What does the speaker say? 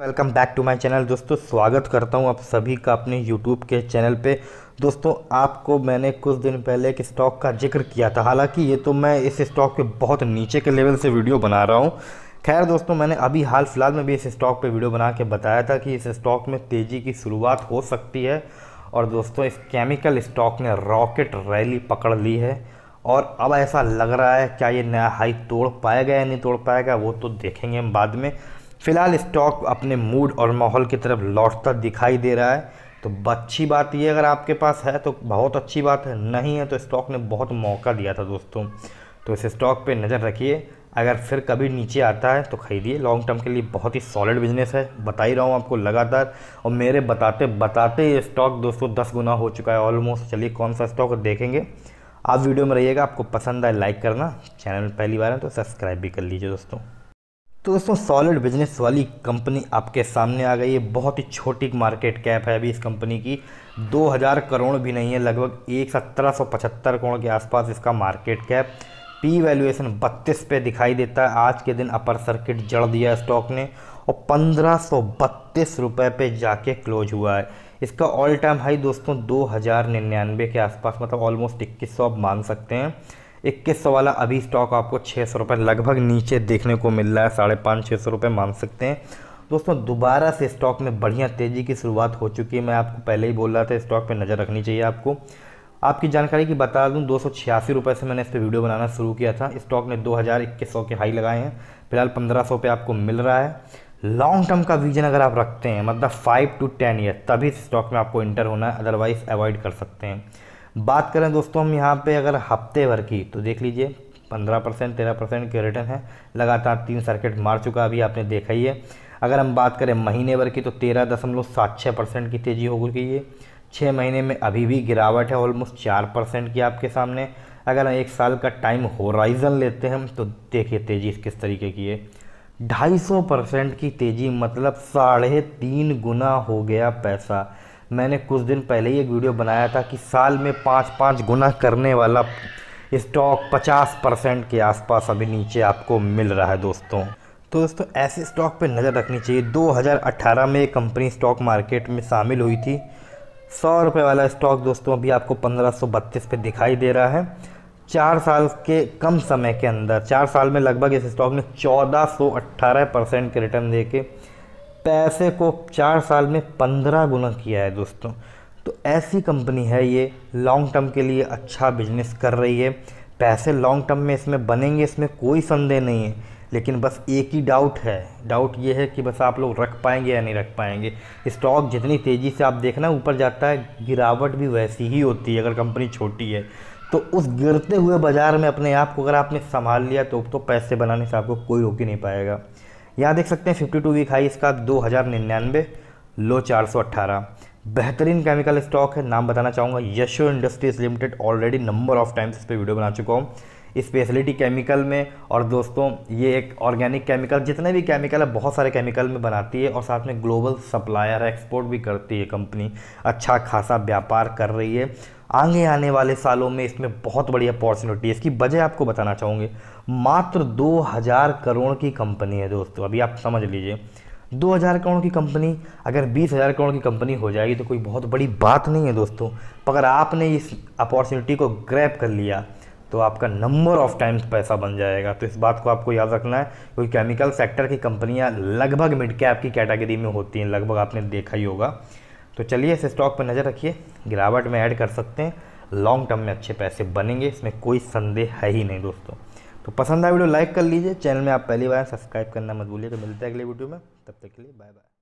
welcome back to my channel दोस्तों स्वागत करता हूं आप सभी का अपने यूट्यूब के चैनल पे दोस्तों आपको मैंने कुछ दिन पहले एक स्टॉक का जिक्र किया था हालांकि ये तो मैं इस स्टॉक पे बहुत नीचे के लेवल से वीडियो बना रहा हूं खैर दोस्तों मैंने अभी हाल फिलहाल में भी इस स्टॉक पे वीडियो बना के बताया था कि इस स्टॉक में तेज़ी की शुरुआत हो सकती है और दोस्तों इस केमिकल स्टॉक ने रॉकेट रैली पकड़ ली है और अब ऐसा लग रहा है क्या ये नया हाई तोड़ पाएगा या नहीं तोड़ पाएगा वो तो देखेंगे हम बाद में फिलहाल स्टॉक अपने मूड और माहौल की तरफ लौटता दिखाई दे रहा है तो अच्छी बात ये अगर आपके पास है तो बहुत अच्छी बात है नहीं है तो स्टॉक ने बहुत मौका दिया था दोस्तों तो इस स्टॉक पे नज़र रखिए अगर फिर कभी नीचे आता है तो खरीदिए लॉन्ग टर्म के लिए बहुत ही सॉलिड बिजनेस है बता ही रहा हूँ आपको लगातार और मेरे बताते बताते ये स्टॉक दोस्तों दस गुना हो चुका है ऑलमोस्ट चलिए कौन सा स्टॉक देखेंगे आप वीडियो में रहिएगा आपको पसंद आए लाइक करना चैनल में पहली बार है तो सब्सक्राइब भी कर लीजिए दोस्तों तो दोस्तों सॉलिड बिजनेस वाली कंपनी आपके सामने आ गई है बहुत ही छोटी मार्केट कैप है अभी इस कंपनी की 2000 करोड़ भी नहीं है लगभग एक सत्रह सौ पचहत्तर करोड़ के आसपास इसका मार्केट कैप पी वैल्यूएशन बत्तीस पे दिखाई देता है आज के दिन अपर सर्किट जड़ दिया स्टॉक ने और पंद्रह सौ बत्तीस रुपये पे जाके क्लोज हुआ है इसका ऑल टाइम हाई दोस्तों दो हज़ार निन्यानवे के आसपास मतलब ऑलमोस्ट इक्कीस सौ आप मान सकते हैं इक्कीस सौ वाला अभी स्टॉक आपको छः सौ रुपये लगभग नीचे देखने को मिल रहा है साढ़े पाँच छः सौ रुपये मान सकते हैं दोस्तों दोबारा से स्टॉक में बढ़िया तेज़ी की शुरुआत हो चुकी है मैं आपको पहले ही बोल रहा था स्टॉक पर नज़र रखनी चाहिए आपको आपकी जानकारी की बता दूं दो सौ से मैंने इस पर वीडियो बनाना शुरू किया था स्टॉक ने दो हज़ार के हाई लगाए हैं फिलहाल पंद्रह सौ पे आपको मिल रहा है लॉन्ग टर्म का विजन अगर आप रखते हैं मतलब फाइव टू टेन ईयर तभी स्टॉक में आपको इंटर होना है अदरवाइज़ अवॉइड कर सकते हैं बात करें दोस्तों हम यहाँ पे अगर हफ्ते भर की तो देख लीजिए पंद्रह परसेंट तेरह परसेंट के रिटर्न है लगातार तीन सर्किट मार चुका अभी आपने देखा ही है अगर हम बात करें महीने भर की तो तेरह दशमलव सात छः परसेंट की तेज़ी हो गई है छः महीने में अभी भी गिरावट है ऑलमोस्ट चार परसेंट की आपके सामने अगर हम एक साल का टाइम होराइज़न लेते हैं तो देखिए तेज़ी किस तरीके की है ढाई सौ परसेंट की तेज़ी मतलब साढ़े तीन गुना हो गया पैसा मैंने कुछ दिन पहले ही एक वीडियो बनाया था कि साल में पाँच पाँच गुना करने वाला स्टॉक पचास परसेंट के आसपास अभी नीचे आपको मिल रहा है दोस्तों तो दोस्तों ऐसे स्टॉक पर नज़र रखनी चाहिए 2018 में कंपनी स्टॉक मार्केट में शामिल हुई थी सौ रुपये वाला स्टॉक दोस्तों अभी आपको पंद्रह सौ बत्तीस दिखाई दे रहा है चार साल के कम समय के अंदर चार साल में लगभग इस स्टॉक ने चौदह सौ अट्ठारह परसेंट के रिटर्न दे के पैसे को चार साल में पंद्रह गुना किया है दोस्तों तो ऐसी कंपनी है ये लॉन्ग टर्म के लिए अच्छा बिजनेस कर रही है पैसे लॉन्ग टर्म में इसमें बनेंगे इसमें कोई संदेह नहीं है लेकिन बस एक ही डाउट है डाउट ये है कि बस आप लोग रख पाएंगे या नहीं रख पाएंगे स्टॉक जितनी तेज़ी से आप देखना ऊपर जाता है गिरावट भी वैसी ही होती है अगर कंपनी छोटी है तो उस गिरते हुए बाज़ार में अपने आप को अगर आपने संभाल लिया तो, तो पैसे बनाने से आपको कोई रोक ही नहीं पाएगा यहाँ देख सकते हैं फिफ्टी टू वीक हाई इसका दो हज़ार निन्यानवे लो चार सौ अट्ठारह बेहतरीन केमिकल स्टॉक है नाम बताना चाहूँगा Yasho industries limited already number of times इस पर वीडियो बना चुका हूँ स्पेशलिटी केमिकल में और दोस्तों ये एक ऑर्गेनिक केमिकल जितने भी केमिकल है बहुत सारे केमिकल में बनाती है और साथ में ग्लोबल सप्लायर एक्सपोर्ट भी करती है कंपनी अच्छा खासा व्यापार कर रही है आगे आने वाले सालों में इसमें बहुत बड़ी अपॉर्चुनिटी है इसकी वजह आपको बताना चाहूँगी मात्र 2000 करोड़ की कंपनी है दोस्तों अभी आप समझ लीजिए 2000 करोड़ की कंपनी अगर 20000 करोड़ की कंपनी हो जाएगी तो कोई बहुत बड़ी बात नहीं है दोस्तों अगर आपने इस अपॉर्चुनिटी को ग्रैप कर लिया तो आपका नंबर ऑफ टाइम्स पैसा बन जाएगा तो इस बात को आपको याद रखना है क्योंकि केमिकल सेक्टर की कंपनियाँ लगभग मिड कैप की कैटेगरी में होती हैं लगभग आपने देखा ही होगा तो चलिए इस स्टॉक पर नज़र रखिए गिरावट में ऐड कर सकते हैं लॉन्ग टर्म में अच्छे पैसे बनेंगे इसमें कोई संदेह है ही नहीं दोस्तों तो पसंद आया वीडियो लाइक कर लीजिए चैनल में आप पहली बार सब्सक्राइब करना मत भूलिए तो मिलते हैं अगले वीडियो में तब तक के लिए बाय बाय